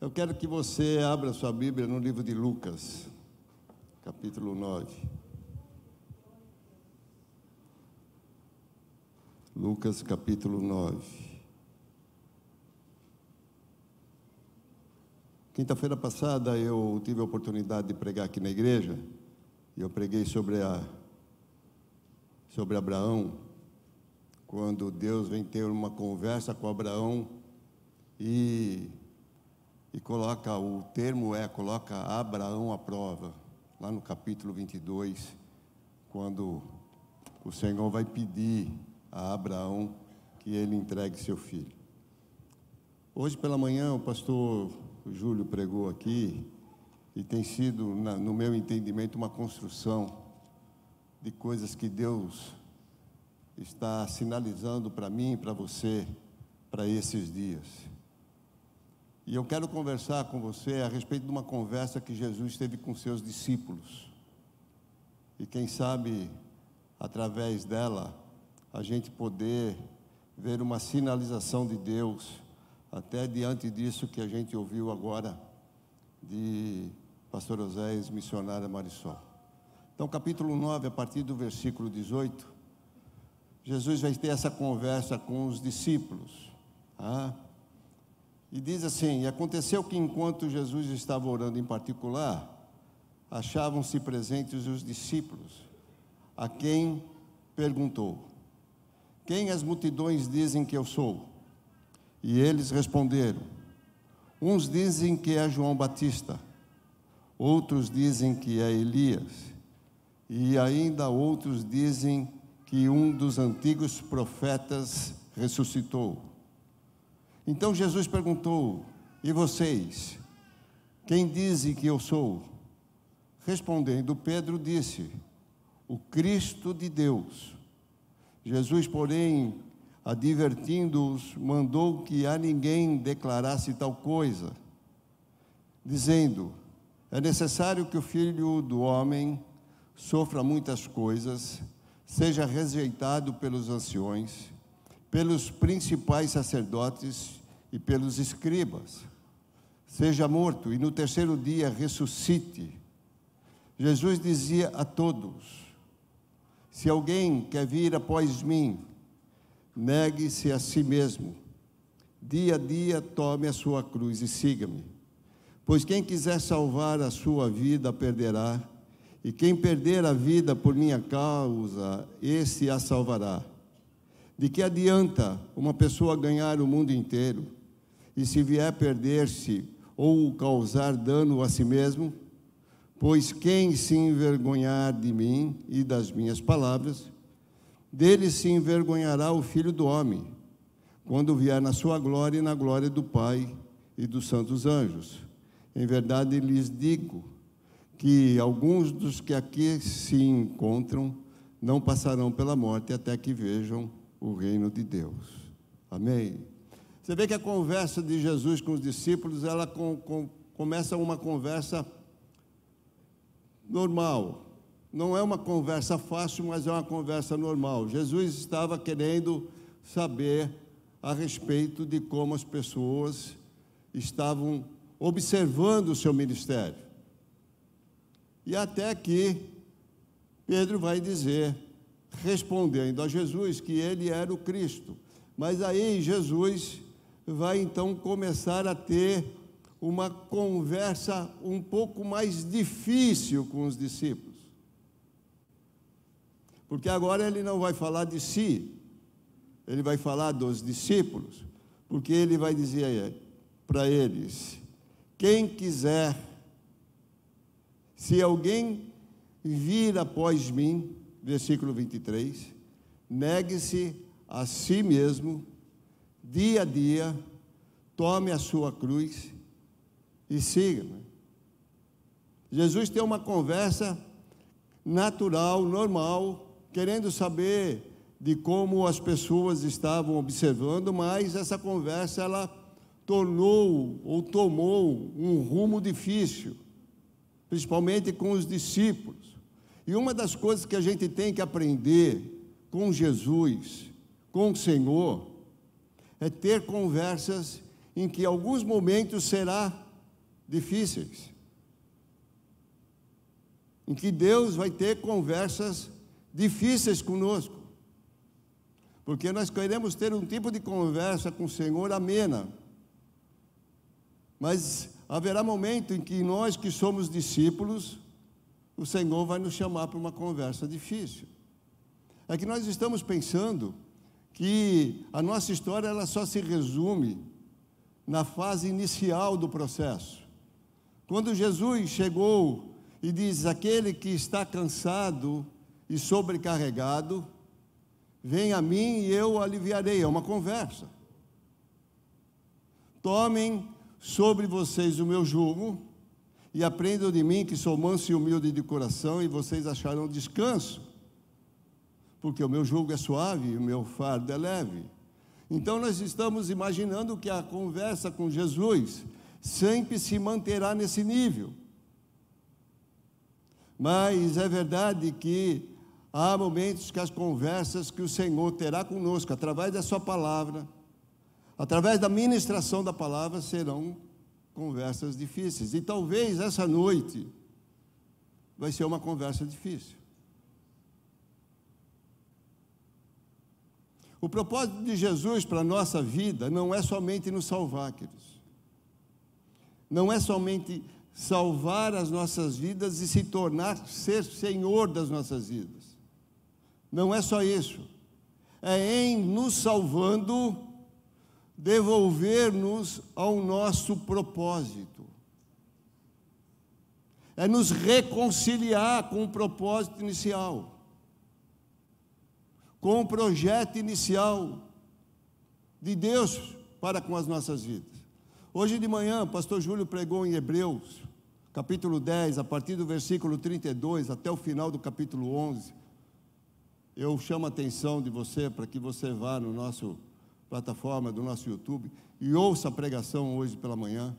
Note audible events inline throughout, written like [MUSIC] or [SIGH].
Eu quero que você abra sua Bíblia no livro de Lucas, capítulo 9. Lucas, capítulo 9. Quinta-feira passada eu tive a oportunidade de pregar aqui na igreja e eu preguei sobre a sobre Abraão, quando Deus vem ter uma conversa com Abraão e e coloca o termo é coloca Abraão à prova, lá no capítulo 22, quando o Senhor vai pedir a Abraão que ele entregue seu filho. Hoje pela manhã o pastor Júlio pregou aqui e tem sido, no meu entendimento, uma construção de coisas que Deus está sinalizando para mim e para você para esses dias. E eu quero conversar com você a respeito de uma conversa que Jesus teve com seus discípulos. E quem sabe, através dela, a gente poder ver uma sinalização de Deus, até diante disso que a gente ouviu agora de Pastor Oséias, missionária Marisol. Então, capítulo 9, a partir do versículo 18, Jesus vai ter essa conversa com os discípulos. Ah? E diz assim: e Aconteceu que enquanto Jesus estava orando em particular, achavam-se presentes os discípulos, a quem perguntou: Quem as multidões dizem que eu sou? E eles responderam: Uns dizem que é João Batista, outros dizem que é Elias, e ainda outros dizem que um dos antigos profetas ressuscitou. Então Jesus perguntou: E vocês? Quem dizem que eu sou? Respondendo, Pedro disse: O Cristo de Deus. Jesus, porém, advertindo-os, mandou que a ninguém declarasse tal coisa, dizendo: É necessário que o filho do homem sofra muitas coisas, seja rejeitado pelos anciões pelos principais sacerdotes e pelos escribas. Seja morto e no terceiro dia ressuscite. Jesus dizia a todos: Se alguém quer vir após mim, negue-se a si mesmo. Dia a dia tome a sua cruz e siga-me. Pois quem quiser salvar a sua vida perderá, e quem perder a vida por minha causa, esse a salvará. De que adianta uma pessoa ganhar o mundo inteiro e se vier perder-se ou causar dano a si mesmo? Pois quem se envergonhar de mim e das minhas palavras, dele se envergonhará o filho do homem, quando vier na sua glória e na glória do Pai e dos santos anjos. Em verdade lhes digo que alguns dos que aqui se encontram não passarão pela morte até que vejam o reino de Deus. Amém? Você vê que a conversa de Jesus com os discípulos, ela com, com, começa uma conversa normal. Não é uma conversa fácil, mas é uma conversa normal. Jesus estava querendo saber a respeito de como as pessoas estavam observando o seu ministério. E até que Pedro vai dizer respondendo a Jesus que ele era o Cristo. Mas aí Jesus vai então começar a ter uma conversa um pouco mais difícil com os discípulos. Porque agora ele não vai falar de si, ele vai falar dos discípulos, porque ele vai dizer para eles: quem quiser, se alguém vir após mim, versículo 23, negue-se a si mesmo, dia a dia, tome a sua cruz e siga-me. Né? Jesus tem uma conversa natural, normal, querendo saber de como as pessoas estavam observando, mas essa conversa ela tornou ou tomou um rumo difícil, principalmente com os discípulos. E uma das coisas que a gente tem que aprender com Jesus, com o Senhor, é ter conversas em que alguns momentos será difíceis. Em que Deus vai ter conversas difíceis conosco. Porque nós queremos ter um tipo de conversa com o Senhor amena. Mas haverá momento em que nós que somos discípulos o Senhor vai nos chamar para uma conversa difícil. É que nós estamos pensando que a nossa história ela só se resume na fase inicial do processo. Quando Jesus chegou e diz: Aquele que está cansado e sobrecarregado, vem a mim e eu aliviarei. É uma conversa. Tomem sobre vocês o meu jugo e aprendam de mim que sou manso e humilde de coração, e vocês acharão descanso, porque o meu jugo é suave e o meu fardo é leve. Então nós estamos imaginando que a conversa com Jesus sempre se manterá nesse nível. Mas é verdade que há momentos que as conversas que o Senhor terá conosco, através da Sua palavra, através da ministração da palavra, serão conversas difíceis. E talvez essa noite vai ser uma conversa difícil. O propósito de Jesus para a nossa vida não é somente nos salvar, queridos. Não é somente salvar as nossas vidas e se tornar ser senhor das nossas vidas. Não é só isso. É em nos salvando devolver-nos ao nosso propósito. É nos reconciliar com o propósito inicial, com o projeto inicial de Deus para com as nossas vidas. Hoje de manhã, o pastor Júlio pregou em Hebreus, capítulo 10, a partir do versículo 32 até o final do capítulo 11. Eu chamo a atenção de você para que você vá no nosso plataforma, do nosso YouTube, e ouça a pregação hoje pela manhã.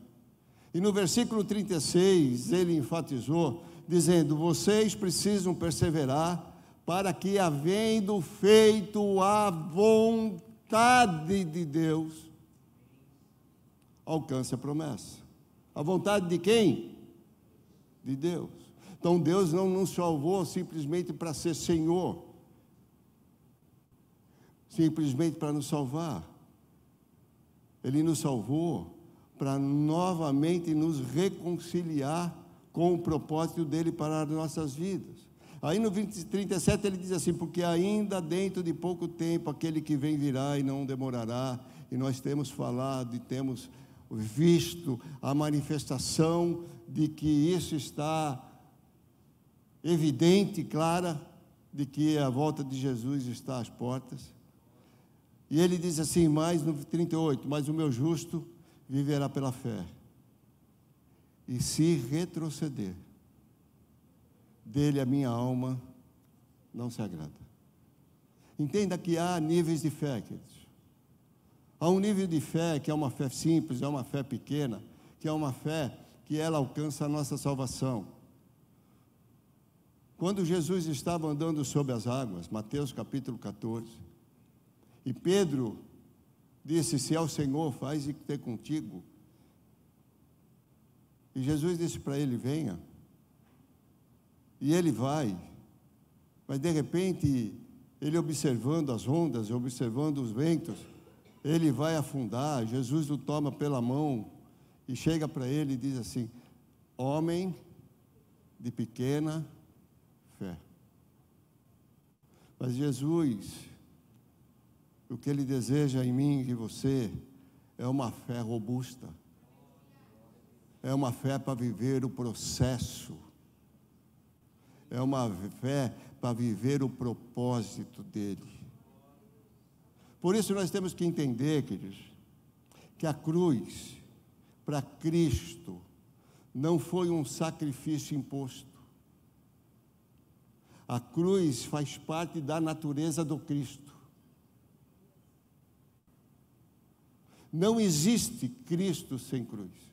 E no versículo 36, ele enfatizou, dizendo: Vocês precisam perseverar para que, havendo feito a vontade de Deus, alcance a promessa. A vontade de quem? De Deus. Então Deus não nos salvou simplesmente para ser Senhor simplesmente para nos salvar. Ele nos salvou para novamente nos reconciliar com o propósito dele para as nossas vidas. Aí no 20, 37 ele diz assim: Porque ainda dentro de pouco tempo aquele que vem virá e não demorará, e nós temos falado e temos visto a manifestação de que isso está evidente, clara, de que a volta de Jesus está às portas. E ele diz assim, mais no 38, mas o meu justo viverá pela fé. E se retroceder, dele a minha alma não se agrada. Entenda que há níveis de fé, queridos. Há um nível de fé que é uma fé simples, é uma fé pequena, que é uma fé que ela alcança a nossa salvação. Quando Jesus estava andando sobre as águas, Mateus capítulo 14, e Pedro disse: Se é o Senhor, faz e ter contigo. E Jesus disse para ele: Venha. E ele vai. Mas de repente, ele observando as ondas, observando os ventos, ele vai afundar. Jesus o toma pela mão e chega para ele e diz assim: Homem de pequena fé. Mas Jesus o que Ele deseja em mim e em você é uma fé robusta, é uma fé para viver o processo, é uma fé para viver o propósito dEle. Por isso nós temos que entender, queridos, que a cruz para Cristo não foi um sacrifício imposto. A cruz faz parte da natureza do Cristo. Não existe Cristo sem cruz.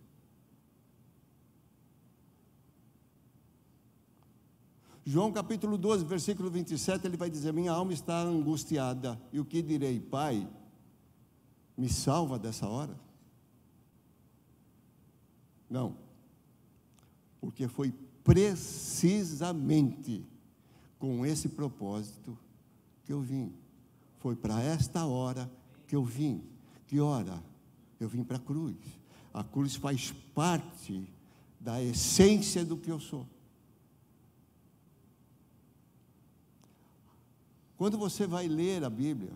João capítulo 12, versículo 27, ele vai dizer: Minha alma está angustiada, e o que direi, Pai? Me salva dessa hora? Não, porque foi precisamente com esse propósito que eu vim, foi para esta hora que eu vim. Que hora? Eu vim para a cruz. A cruz faz parte da essência do que eu sou. Quando você vai ler a Bíblia,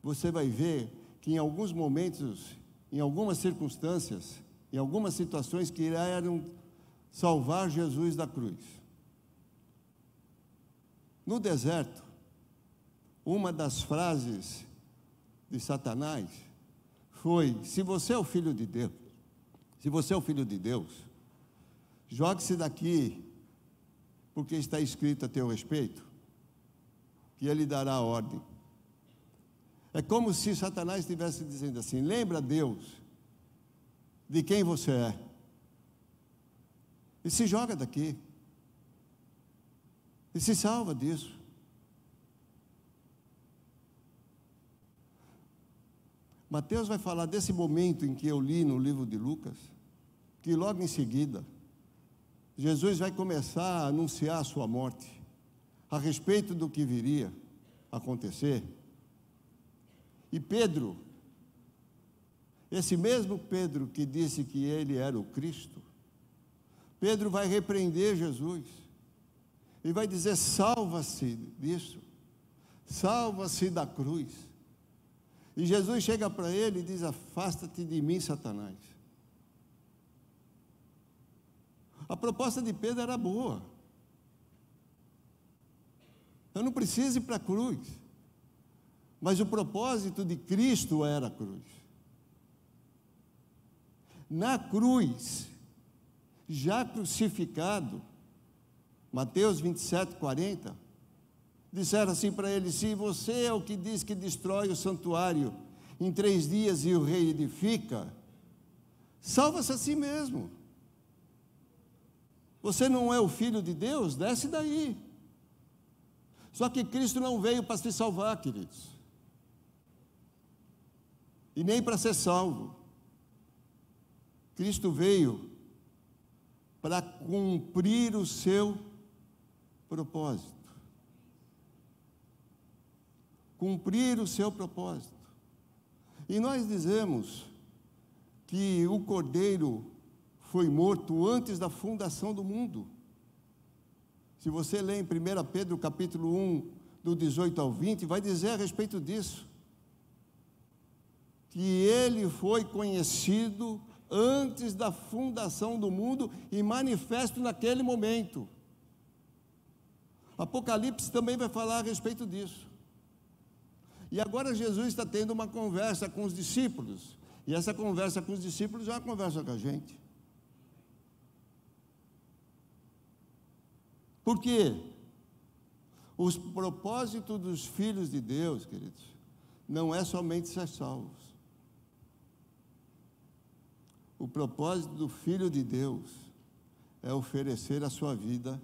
você vai ver que em alguns momentos, em algumas circunstâncias, em algumas situações que eram salvar Jesus da cruz. No deserto, uma das frases de Satanás foi: se você é o filho de Deus, se você é o filho de Deus, jogue-se daqui, porque está escrito a teu respeito, que ele dará a ordem. É como se Satanás estivesse dizendo assim: lembra Deus de quem você é. E se joga daqui. E se salva disso. Mateus vai falar desse momento em que eu li no livro de Lucas, que logo em seguida, Jesus vai começar a anunciar a sua morte, a respeito do que viria acontecer. E Pedro, esse mesmo Pedro que disse que ele era o Cristo, Pedro vai repreender Jesus e vai dizer: salva-se disso, salva-se da cruz. E Jesus chega para ele e diz: Afasta-te de mim, Satanás. A proposta de Pedro era boa. Eu não preciso ir para a cruz. Mas o propósito de Cristo era a cruz. Na cruz, já crucificado, Mateus 27, 40, disseram assim para ele: Se você é o que diz que destrói o santuário em três dias e o rei edifica, salva-se a si mesmo. Você não é o filho de Deus? Desce daí. Só que Cristo não veio para se salvar, queridos, e nem para ser salvo. Cristo veio para cumprir o seu propósito cumprir o seu propósito. E nós dizemos que o cordeiro foi morto antes da fundação do mundo. Se você lê em 1 Pedro capítulo 1, do 18 ao 20, vai dizer a respeito disso. Que ele foi conhecido antes da fundação do mundo e manifesto naquele momento. Apocalipse também vai falar a respeito disso. E agora Jesus está tendo uma conversa com os discípulos. E essa conversa com os discípulos é uma conversa com a gente. Por quê? Os propósitos dos filhos de Deus, queridos, não é somente ser salvos. O propósito do filho de Deus é oferecer a sua vida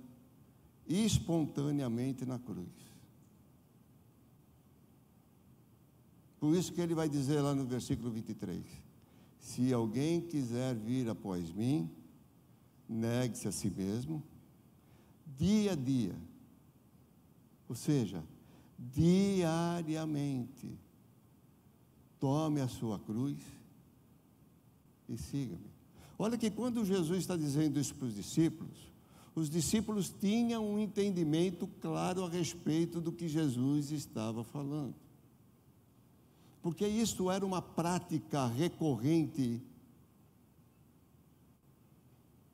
espontaneamente na cruz. Por isso que ele vai dizer lá no versículo 23: Se alguém quiser vir após mim, negue-se a si mesmo, dia a dia. Ou seja, diariamente, tome a sua cruz e siga-me. Olha que quando Jesus está dizendo isso para os discípulos, os discípulos tinham um entendimento claro a respeito do que Jesus estava falando porque isto era uma prática recorrente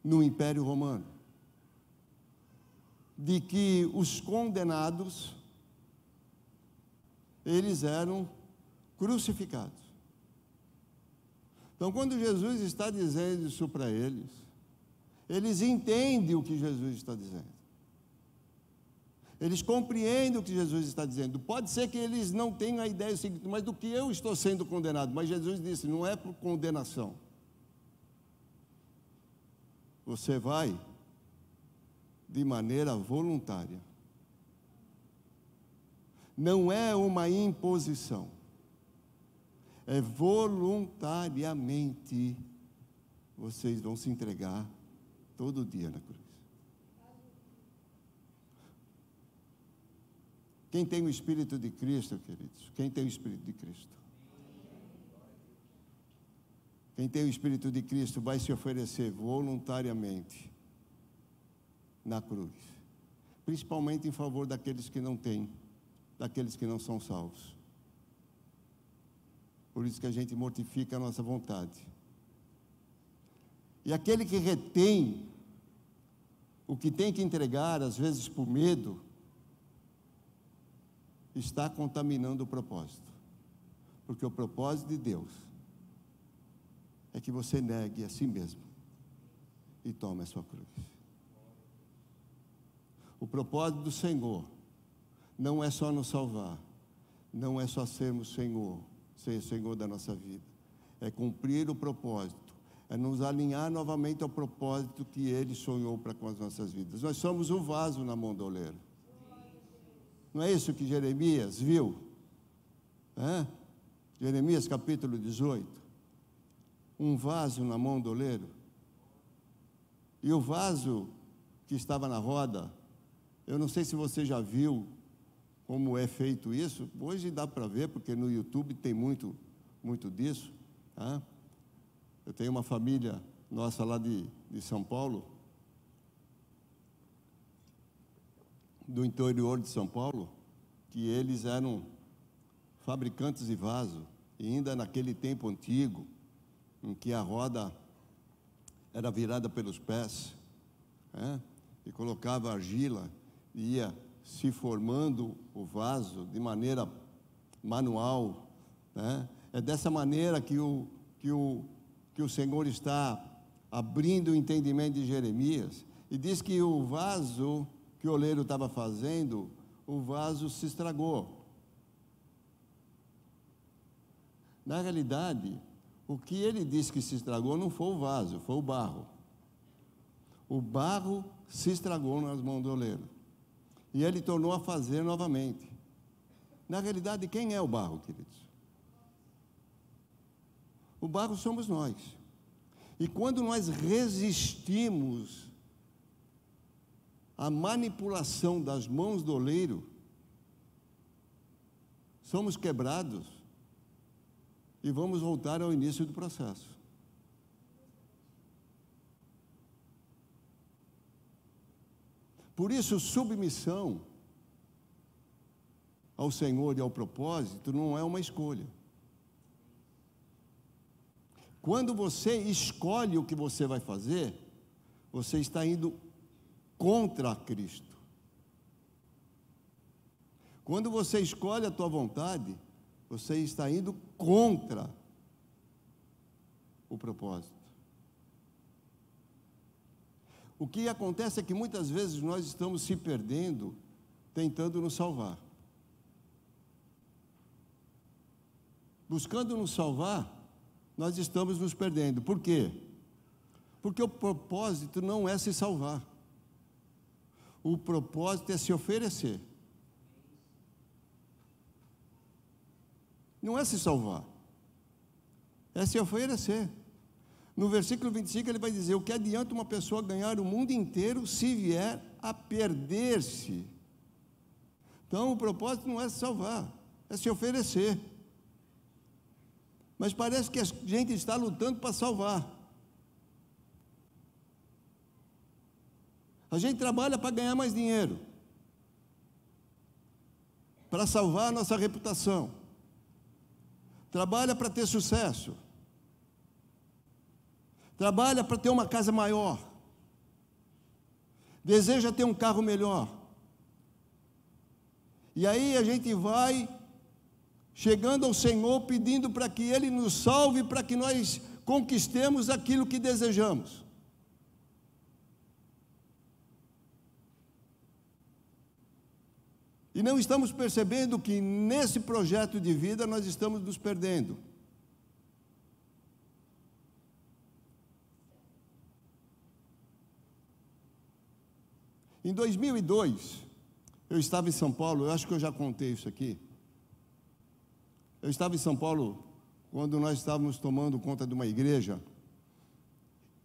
no Império Romano, de que os condenados eles eram crucificados. Então, quando Jesus está dizendo isso para eles, eles entendem o que Jesus está dizendo. Eles compreendem o que Jesus está dizendo. Pode ser que eles não tenham a ideia seguinte, mas do que eu estou sendo condenado. Mas Jesus disse: não é por condenação. Você vai de maneira voluntária. Não é uma imposição. É voluntariamente vocês vão se entregar todo dia na cruz. Quem tem o Espírito de Cristo, queridos? Quem tem o Espírito de Cristo? Quem tem o Espírito de Cristo vai se oferecer voluntariamente na cruz, principalmente em favor daqueles que não têm, daqueles que não são salvos. Por isso que a gente mortifica a nossa vontade. E aquele que retém o que tem que entregar, às vezes por medo, está contaminando o propósito. Porque o propósito de Deus é que você negue a si mesmo e tome a sua cruz. O propósito do Senhor não é só nos salvar, não é só sermos Senhor, ser Senhor da nossa vida, é cumprir o propósito, é nos alinhar novamente ao propósito que Ele sonhou para com as nossas vidas. Nós somos um vaso na mão do oleiro. Não é isso que Jeremias viu? É? Jeremias capítulo 18. Um vaso na mão do oleiro. E o vaso que estava na roda, eu não sei se você já viu como é feito isso. Hoje dá para ver, porque no YouTube tem muito, muito disso. Eu tenho uma família nossa lá de, de São Paulo, do interior de São Paulo, que eles eram fabricantes de vaso, e ainda naquele tempo antigo, em que a roda era virada pelos pés, né, e colocava argila, e ia se formando o vaso de maneira manual. Né. É dessa maneira que o, que, o, que o Senhor está abrindo o entendimento de Jeremias, e diz que o vaso que o oleiro estava fazendo, o vaso se estragou. Na realidade, o que ele disse que se estragou não foi o vaso, foi o barro. O barro se estragou nas mãos do oleiro. E ele tornou a fazer novamente. Na realidade, quem é o barro, queridos? O barro somos nós. E quando nós resistimos a manipulação das mãos do oleiro, somos quebrados e vamos voltar ao início do processo. Por isso, submissão ao Senhor e ao propósito não é uma escolha. Quando você escolhe o que você vai fazer, você está indo contra Cristo. Quando você escolhe a tua vontade, você está indo contra o propósito. O que acontece é que muitas vezes nós estamos se perdendo tentando nos salvar. Buscando nos salvar, nós estamos nos perdendo. Por quê? Porque o propósito não é se salvar. O propósito é se oferecer. Não é se salvar, é se oferecer. No versículo 25 ele vai dizer: O que adianta uma pessoa ganhar o mundo inteiro se vier a perder-se? Então o propósito não é se salvar, é se oferecer. Mas parece que a gente está lutando para salvar. A gente trabalha para ganhar mais dinheiro, para salvar a nossa reputação, trabalha para ter sucesso, trabalha para ter uma casa maior, deseja ter um carro melhor. E aí a gente vai chegando ao Senhor pedindo para que Ele nos salve, para que nós conquistemos aquilo que desejamos. E não estamos percebendo que nesse projeto de vida nós estamos nos perdendo. Em 2002, eu estava em São Paulo, eu acho que eu já contei isso aqui. Eu estava em São Paulo quando nós estávamos tomando conta de uma igreja.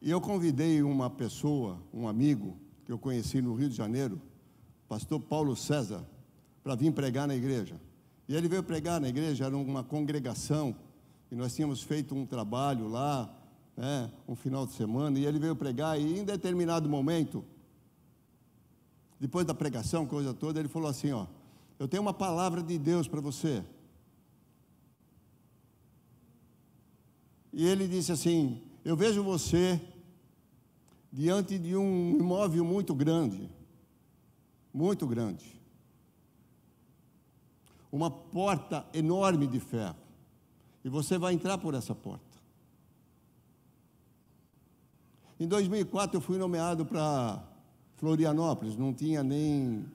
E eu convidei uma pessoa, um amigo que eu conheci no Rio de Janeiro, pastor Paulo César, para vir pregar na igreja. E ele veio pregar na igreja, era uma congregação, e nós tínhamos feito um trabalho lá, né, um final de semana, e ele veio pregar, e em determinado momento, depois da pregação, coisa toda, ele falou assim: Ó, eu tenho uma palavra de Deus para você. E ele disse assim: Eu vejo você diante de um imóvel muito grande, muito grande uma porta enorme de ferro. E você vai entrar por essa porta. Em 2004 eu fui nomeado para Florianópolis, não tinha nem,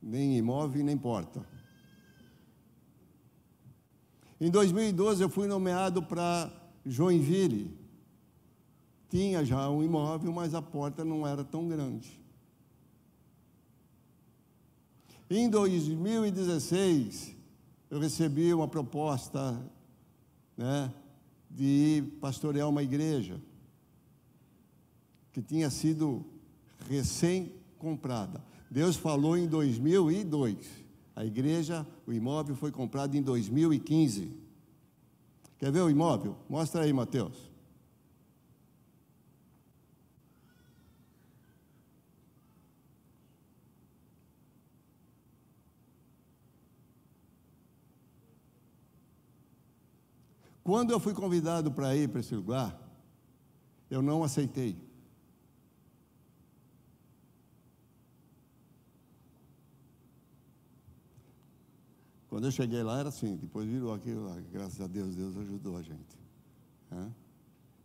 nem imóvel nem porta. Em 2012 eu fui nomeado para Joinville. Tinha já um imóvel, mas a porta não era tão grande. Em 2016, eu recebi uma proposta né, de pastorear uma igreja que tinha sido recém-comprada. Deus falou em 2002. A igreja, o imóvel foi comprado em 2015. Quer ver o imóvel? Mostra aí, Mateus. Quando eu fui convidado para ir para esse lugar, eu não aceitei. Quando eu cheguei lá era assim, depois virou aquilo lá, graças a Deus, Deus ajudou a gente.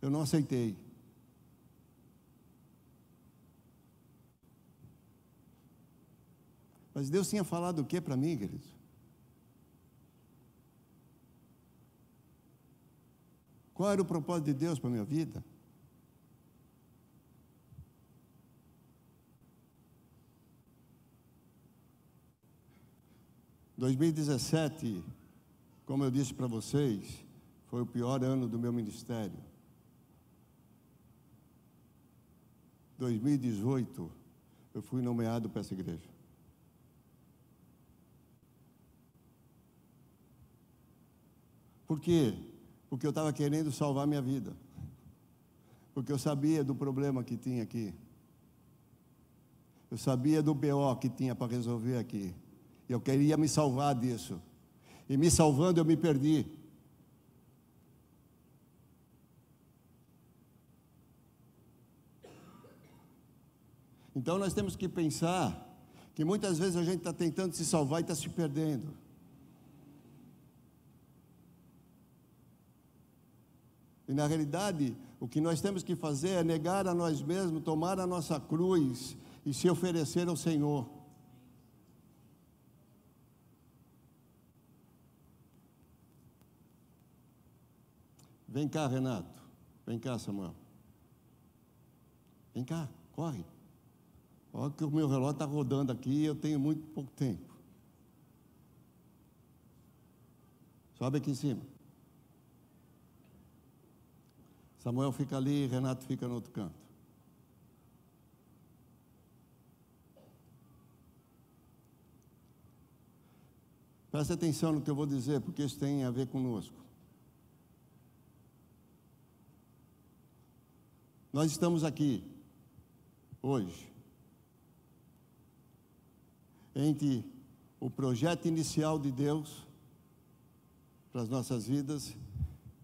Eu não aceitei. Mas Deus tinha falado o que para mim, querido? Qual era o propósito de Deus para a minha vida? Em 2017, como eu disse para vocês, foi o pior ano do meu ministério. 2018, eu fui nomeado para essa igreja. Por quê? porque eu estava querendo salvar minha vida, porque eu sabia do problema que tinha aqui, eu sabia do BO que tinha para resolver aqui, eu queria me salvar disso, e me salvando eu me perdi. Então nós temos que pensar que muitas vezes a gente está tentando se salvar e está se perdendo. E na realidade, o que nós temos que fazer é negar a nós mesmos, tomar a nossa cruz e se oferecer ao Senhor. Vem cá, Renato. Vem cá, Samuel. Vem cá, corre. Olha que o meu relógio está rodando aqui e eu tenho muito pouco tempo. Sobe aqui em cima. Samuel fica ali, Renato fica no outro canto. Preste atenção no que eu vou dizer, porque isso tem a ver conosco. Nós estamos aqui, hoje, entre o projeto inicial de Deus para as nossas vidas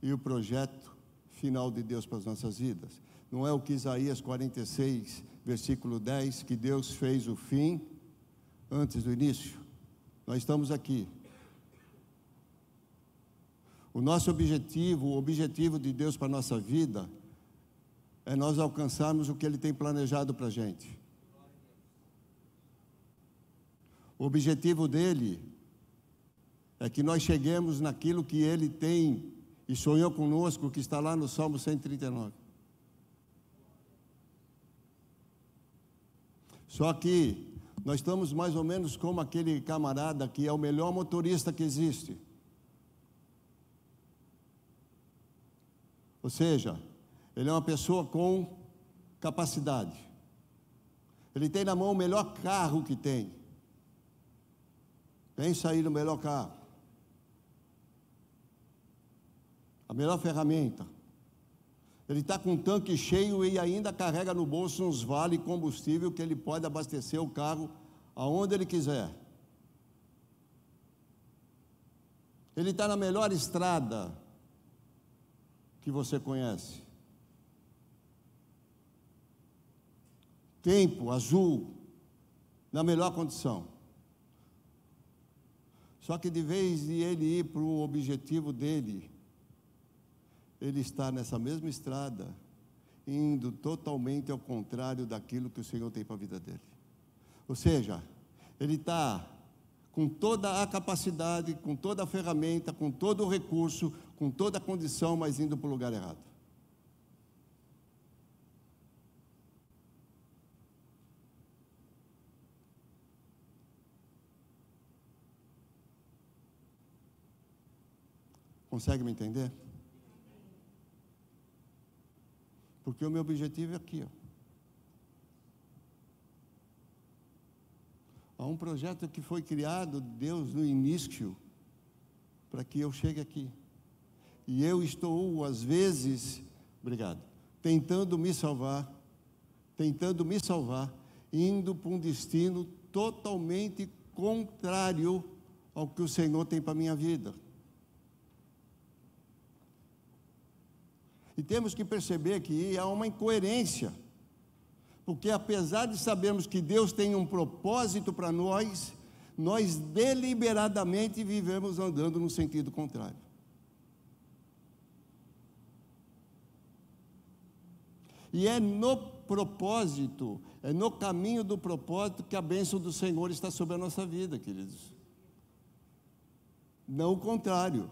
e o projeto final de Deus para as nossas vidas. Não é o que Isaías 46, versículo 10, que Deus fez o fim antes do início. Nós estamos aqui. O nosso objetivo, o objetivo de Deus para a nossa vida, é nós alcançarmos o que Ele tem planejado para a gente. O objetivo dele é que nós cheguemos naquilo que Ele tem e sonhou conosco, que está lá no Salmo 139. Só que nós estamos mais ou menos como aquele camarada que é o melhor motorista que existe. Ou seja, ele é uma pessoa com capacidade. Ele tem na mão o melhor carro que tem. Pensa aí no melhor carro. a melhor ferramenta. Ele está com o tanque cheio e ainda carrega no bolso uns vale combustível que ele pode abastecer o carro aonde ele quiser. Ele está na melhor estrada que você conhece. Tempo azul, na melhor condição. Só que de vez de ele ir para o objetivo dele, ele está nessa mesma estrada, indo totalmente ao contrário daquilo que o Senhor tem para a vida dele. Ou seja, ele está com toda a capacidade, com toda a ferramenta, com todo o recurso, com toda a condição, mas indo para o lugar errado. Consegue me entender? Porque o meu objetivo é aqui. Ó. Há um projeto que foi criado, Deus, no início, para que eu chegue aqui. E eu estou, às vezes, obrigado, tentando me salvar, tentando me salvar, indo para um destino totalmente contrário ao que o Senhor tem para a minha vida. E temos que perceber que há uma incoerência, porque apesar de sabermos que Deus tem um propósito para nós, nós deliberadamente vivemos andando no sentido contrário. E é no propósito, é no caminho do propósito que a bênção do Senhor está sobre a nossa vida, queridos. Não o contrário.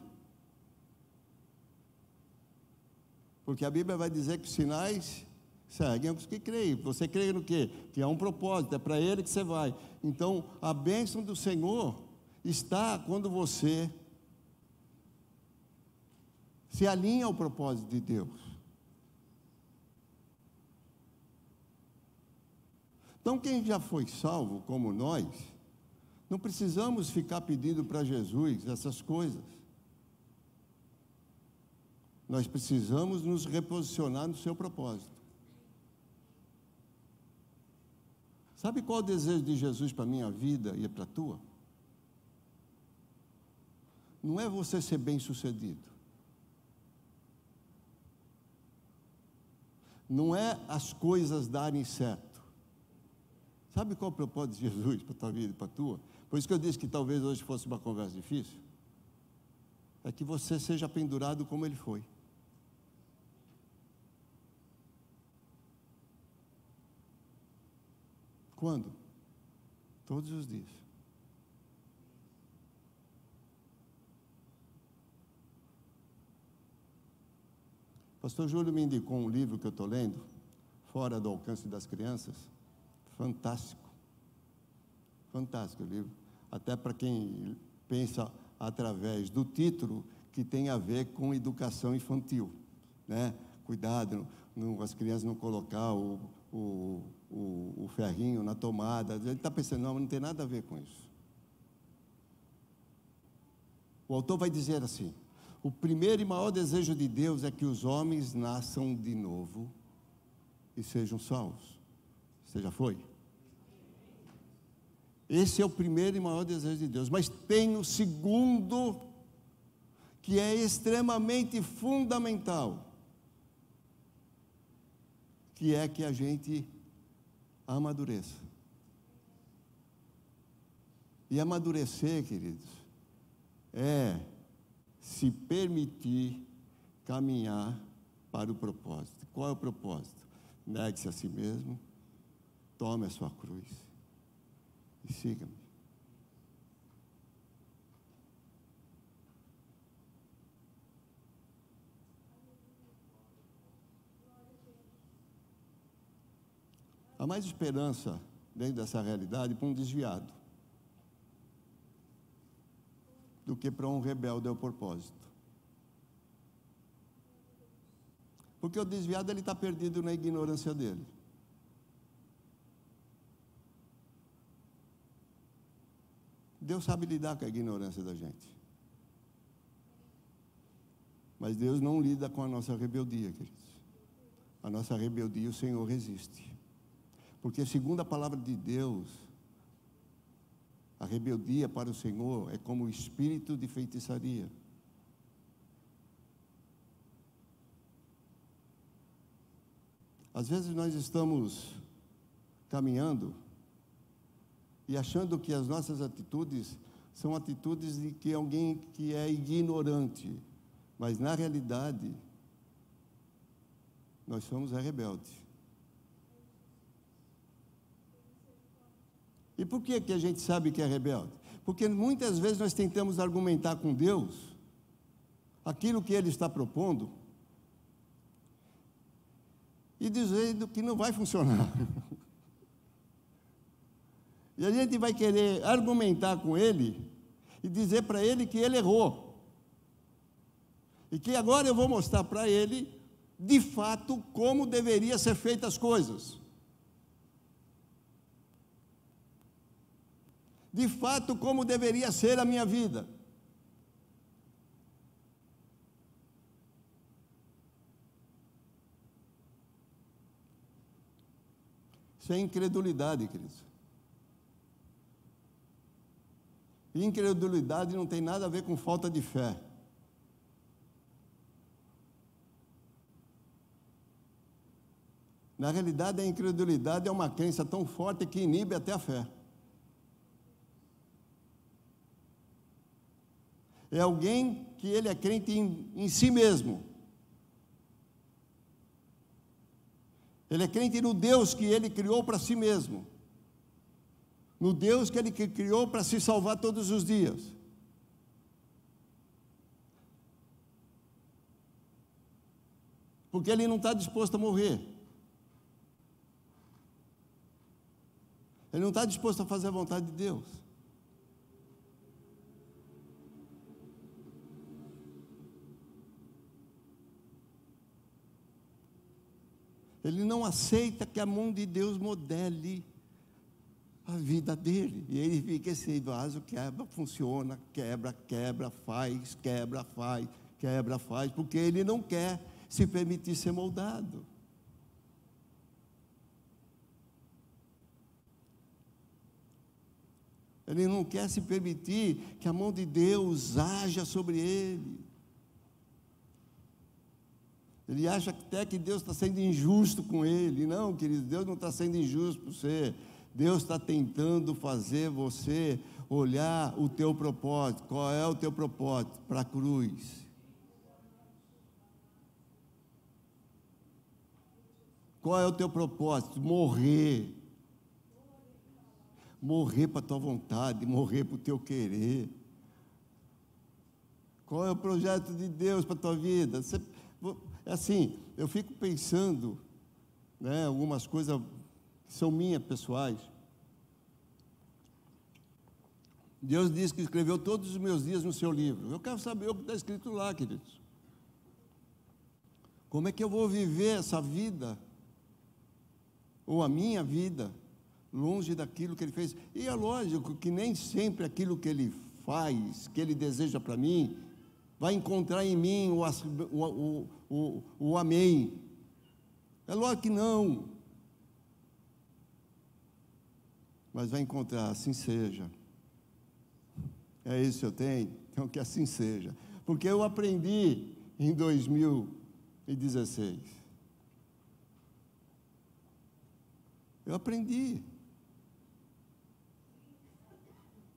Porque a Bíblia vai dizer que os sinais seguem os que creem. Você crê no quê? Que há um propósito, é para ele que você vai. Então, a bênção do Senhor está quando você se alinha ao propósito de Deus. Então, quem já foi salvo, como nós, não precisamos ficar pedindo para Jesus essas coisas. Nós precisamos nos reposicionar no seu propósito. Sabe qual é o desejo de Jesus para a minha vida e para a tua? Não é você ser bem sucedido. Não é as coisas darem certo. Sabe qual é o propósito de Jesus para a tua vida e para a tua? Por isso que eu disse que talvez hoje fosse uma conversa difícil. É que você seja pendurado como ele foi. Quando? Todos os dias. Pastor Júlio me indicou um livro que eu estou lendo, Fora do Alcance das Crianças. Fantástico. Fantástico o livro. Até para quem pensa através do título que tem a ver com educação infantil. Né? Cuidado, não, as crianças não colocar o, o o, o ferrinho na tomada. Ele está pensando, não, mas não tem nada a ver com isso. O autor vai dizer assim: o primeiro e maior desejo de Deus é que os homens nasçam de novo e sejam salvos. Você já foi? Esse é o primeiro e maior desejo de Deus. Mas tem o segundo, que é extremamente fundamental, que é que a gente amadureça. E amadurecer, queridos, é se permitir caminhar para o propósito. Qual é o propósito? Negue-se a si mesmo, tome a sua cruz e siga-me. Há mais esperança dentro dessa realidade para um desviado do que para um rebelde ao propósito. Porque o desviado ele está perdido na ignorância dele. Deus sabe lidar com a ignorância da gente. Mas Deus não lida com a nossa rebeldia, queridos. A nossa rebeldia o Senhor resiste. Porque, segundo a palavra de Deus, a rebeldia para o Senhor é como o espírito de feitiçaria. Às vezes nós estamos caminhando e achando que as nossas atitudes são atitudes de que alguém que é ignorante, mas na realidade nós somos a rebelde. E por que, que a gente sabe que é rebelde? Porque muitas vezes nós tentamos argumentar com Deus aquilo que Ele está propondo e dizendo que não vai funcionar. [LAUGHS] e a gente vai querer argumentar com Ele e dizer para Ele que Ele errou. E que agora eu vou mostrar para Ele, de fato, como deveria ser feitas as coisas. de fato como deveria ser a minha vida. Isso é incredulidade, querido. Incredulidade não tem nada a ver com falta de fé. Na realidade, a incredulidade é uma crença tão forte que inibe até a fé. É alguém que ele é crente em, em si mesmo. Ele é crente no Deus que ele criou para si mesmo. No Deus que ele criou para se salvar todos os dias. Porque ele não está disposto a morrer. Ele não está disposto a fazer a vontade de Deus. Ele não aceita que a mão de Deus modele a vida dele. E ele fica esse vaso quebra, funciona, quebra, quebra, faz, quebra, faz, quebra, faz, porque ele não quer se permitir ser moldado. Ele não quer se permitir que a mão de Deus haja sobre ele. Ele acha até que Deus está sendo injusto com ele. Não, querido, Deus não está sendo injusto com você. Deus está tentando fazer você olhar o teu propósito. Qual é o teu propósito? Para a cruz. Qual é o teu propósito? Morrer. Morrer para a tua vontade, morrer para o teu querer. Qual é o projeto de Deus para a tua vida? Você é assim, eu fico pensando, né, algumas coisas que são minhas pessoais. Deus diz que escreveu todos os meus dias no seu livro. Eu quero saber o que está escrito lá, queridos. Como é que eu vou viver essa vida, ou a minha vida, longe daquilo que ele fez? E é lógico que nem sempre aquilo que ele faz, que ele deseja para mim, vai encontrar em mim o, o, o, o amém. É lógico que não. Mas vai encontrar, assim seja. É isso que eu tenho? Então que assim seja. Porque eu aprendi em 2016. Eu aprendi.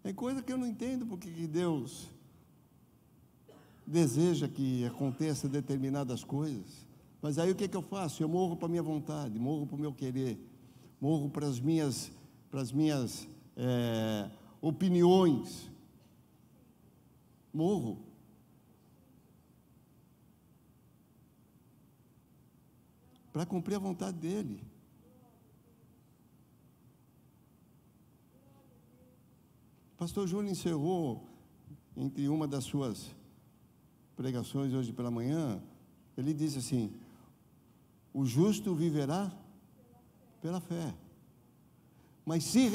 É coisa que eu não entendo porque Deus deseja que aconteça determinadas coisas. Mas aí o que, é que eu faço? Eu morro para a minha vontade, morro para o meu querer, morro para as minhas, para as minhas é, opiniões. Morro. Para cumprir a vontade dele. pastor Júlio encerrou entre uma das suas pregações hoje pela manhã, ele disse assim: o justo viverá pela fé. Mas se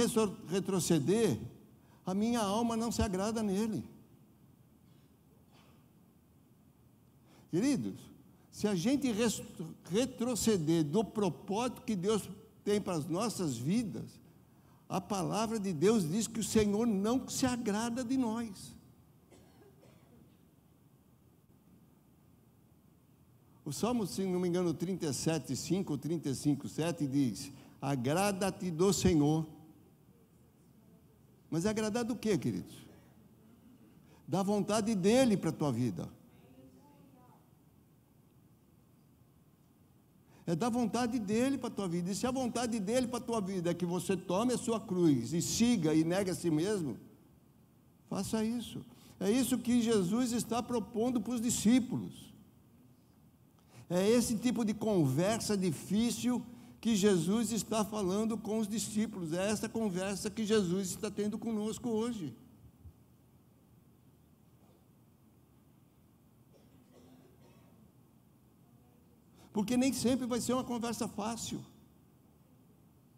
retroceder, a minha alma não se agrada nele. Queridos, se a gente retroceder do propósito que Deus tem para as nossas vidas, a palavra de Deus diz que o Senhor não se agrada de nós. O Salmo, se não me engano, 37, 5 ou 35, 7 diz: Agrada-te do Senhor. Mas é agradar do que, queridos? Da vontade dele para a tua vida. É da vontade dele para a tua vida. E se a vontade dele para a tua vida é que você tome a sua cruz e siga e negue a si mesmo, faça isso. É isso que Jesus está propondo para os discípulos. É esse tipo de conversa difícil que Jesus está falando com os discípulos, é essa conversa que Jesus está tendo conosco hoje. Porque nem sempre vai ser uma conversa fácil.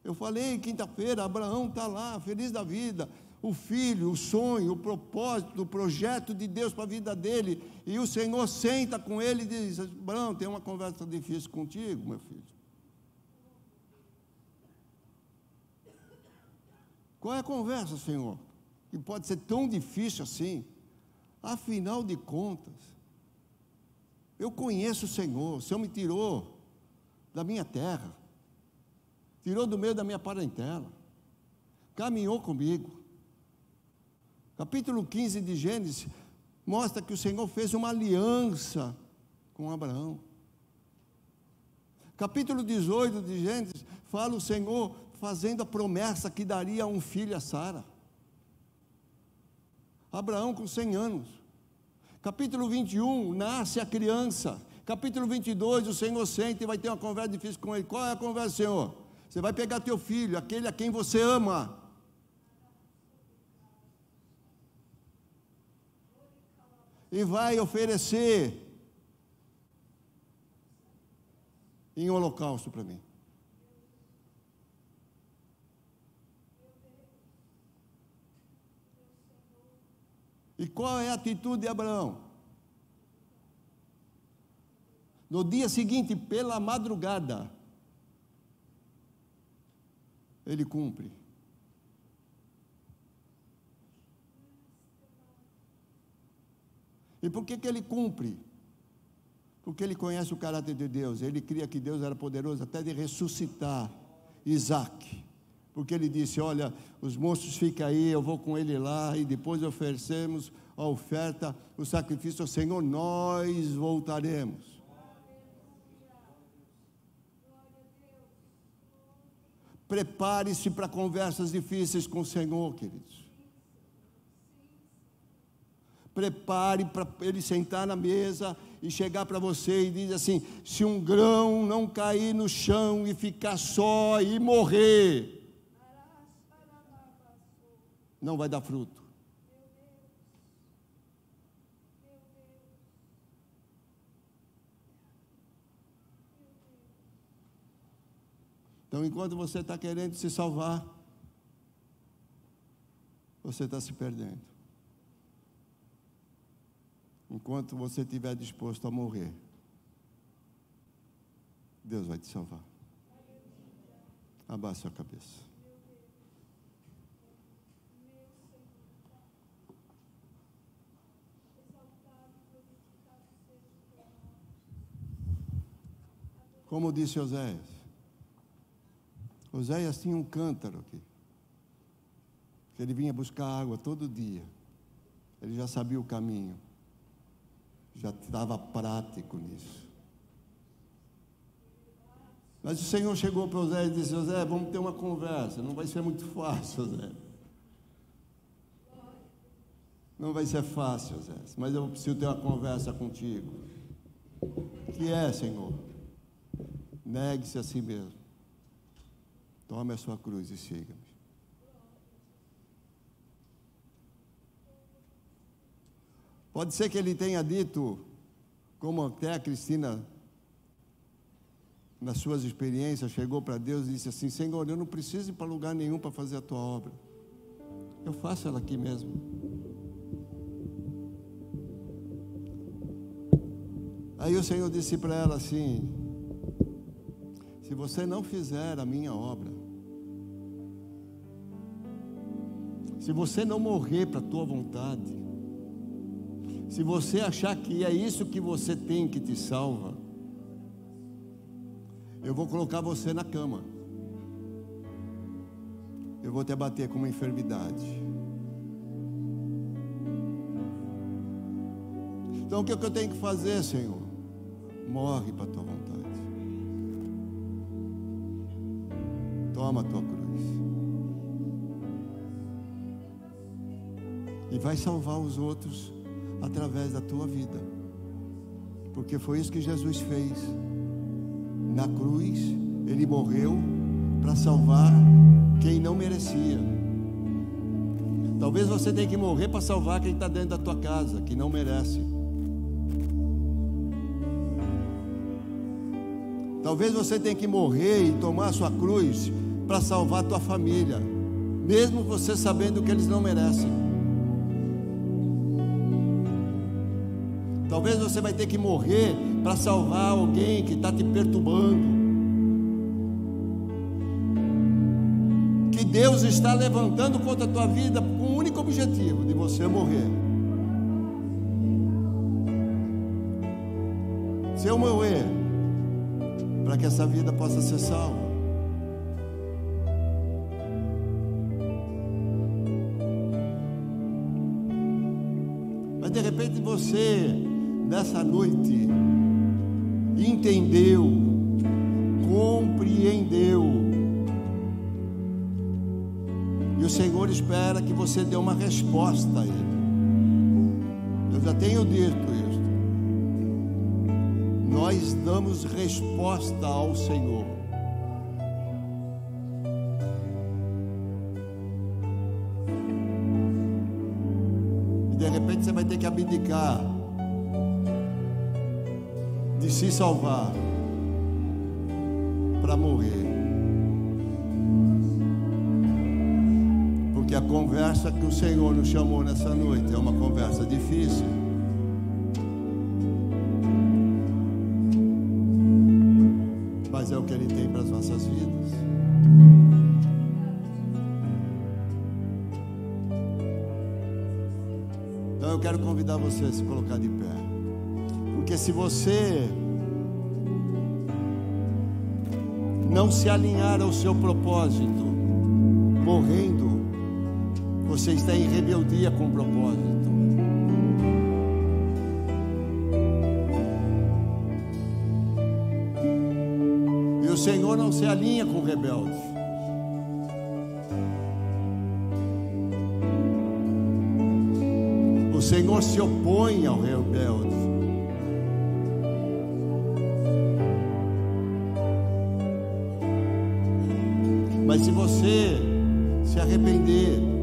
Eu falei quinta-feira, Abraão está lá, feliz da vida, o filho, o sonho, o propósito, o projeto de Deus para a vida dele. E o Senhor senta com ele e diz: Brão, tem uma conversa difícil contigo, meu filho. Qual é a conversa, Senhor? Que pode ser tão difícil assim? Afinal de contas, eu conheço o Senhor, o Senhor me tirou da minha terra, tirou do meio da minha parentela, caminhou comigo, Capítulo 15 de Gênesis mostra que o Senhor fez uma aliança com Abraão. Capítulo 18 de Gênesis fala o Senhor fazendo a promessa que daria um filho a Sara. Abraão com 100 anos. Capítulo 21, nasce a criança. Capítulo 22, o Senhor sente e vai ter uma conversa difícil com ele. Qual é a conversa, Senhor? Você vai pegar teu filho, aquele a quem você ama, e vai oferecer em holocausto para mim. E qual é a atitude de Abraão? No dia seguinte, pela madrugada, ele cumpre. E por que, que ele cumpre? Porque ele conhece o caráter de Deus, ele cria que Deus era poderoso até de ressuscitar Isaac. Porque ele disse: Olha, os monstros ficam aí, eu vou com ele lá, e depois oferecemos a oferta, o sacrifício ao Senhor, nós voltaremos. Prepare-se para conversas difíceis com o Senhor, queridos prepare para ele sentar na mesa e chegar para você e dizer assim: se um grão não cair no chão e ficar só e morrer, não vai dar fruto. Então, enquanto você está querendo se salvar, você está se perdendo enquanto você estiver disposto a morrer, Deus vai te salvar. Abaixe a cabeça. Como disse Oséias. Oséias tinha um cântaro aqui. Ele vinha buscar água todo dia. Ele já sabia o caminho já estava prático nisso. Mas o Senhor chegou para José e disse: José, vamos ter uma conversa. Não vai ser muito fácil, José. Não vai ser fácil, José. Mas eu preciso ter uma conversa contigo. o Que é, Senhor? Negue-se a si mesmo. Tome a sua cruz e siga. Pode ser que ele tenha dito, como até a Cristina, nas suas experiências, chegou para Deus e disse assim: Senhor, eu não preciso ir para lugar nenhum para fazer a tua obra. Eu faço ela aqui mesmo. Aí o Senhor disse para ela assim: Se você não fizer a minha obra, se você não morrer para a tua vontade, se você achar que é isso que você tem que te salva, eu vou colocar você na cama. Eu vou te abater com uma enfermidade. Então o que, é que eu tenho que fazer, Senhor? Morre para a tua vontade. Toma a tua cruz. E vai salvar os outros através da tua vida. Porque foi isso que Jesus fez. Na cruz, ele morreu para salvar quem não merecia. Talvez você tenha que morrer para salvar quem está dentro da tua casa, que não merece. Talvez você tenha que morrer e tomar a sua cruz para salvar a tua família, mesmo você sabendo que eles não merecem. Talvez você vai ter que morrer para salvar alguém que está te perturbando. Que Deus está levantando contra a tua vida com o único objetivo de você morrer. Se eu morrer, para que essa vida possa ser salva. Mas de repente você nessa noite entendeu, compreendeu. E o Senhor espera que você dê uma resposta a Ele. Eu já tenho dito isso. Nós damos resposta ao Senhor. E de repente você vai ter que abdicar se salvar para morrer. Porque a conversa que o Senhor nos chamou nessa noite é uma conversa difícil. Mas é o que Ele tem para as nossas vidas. Então eu quero convidar você a se colocar de pé. Porque se você não se alinhar ao seu propósito, morrendo, você está em rebeldia com o propósito. E o Senhor não se alinha com o rebelde. O Senhor se opõe ao rebelde. se você se arrepender,